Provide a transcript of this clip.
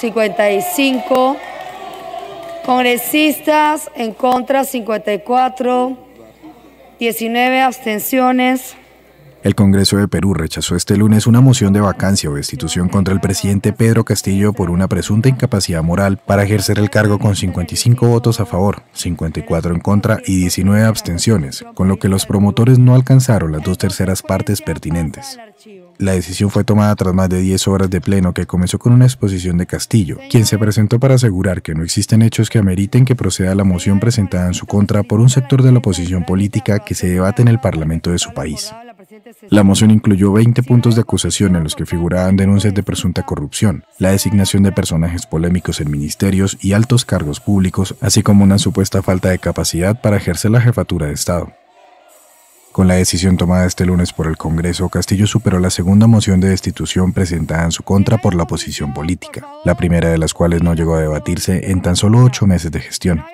55. Congresistas en contra 54, 19 abstenciones. El Congreso de Perú rechazó este lunes una moción de vacancia o destitución contra el presidente Pedro Castillo por una presunta incapacidad moral para ejercer el cargo con 55 votos a favor, 54 en contra y 19 abstenciones, con lo que los promotores no alcanzaron las dos terceras partes pertinentes. La decisión fue tomada tras más de 10 horas de pleno que comenzó con una exposición de Castillo, quien se presentó para asegurar que no existen hechos que ameriten que proceda la moción presentada en su contra por un sector de la oposición política que se debate en el Parlamento de su país. La moción incluyó 20 puntos de acusación en los que figuraban denuncias de presunta corrupción, la designación de personajes polémicos en ministerios y altos cargos públicos, así como una supuesta falta de capacidad para ejercer la jefatura de Estado. Con la decisión tomada este lunes por el Congreso, Castillo superó la segunda moción de destitución presentada en su contra por la oposición política, la primera de las cuales no llegó a debatirse en tan solo ocho meses de gestión.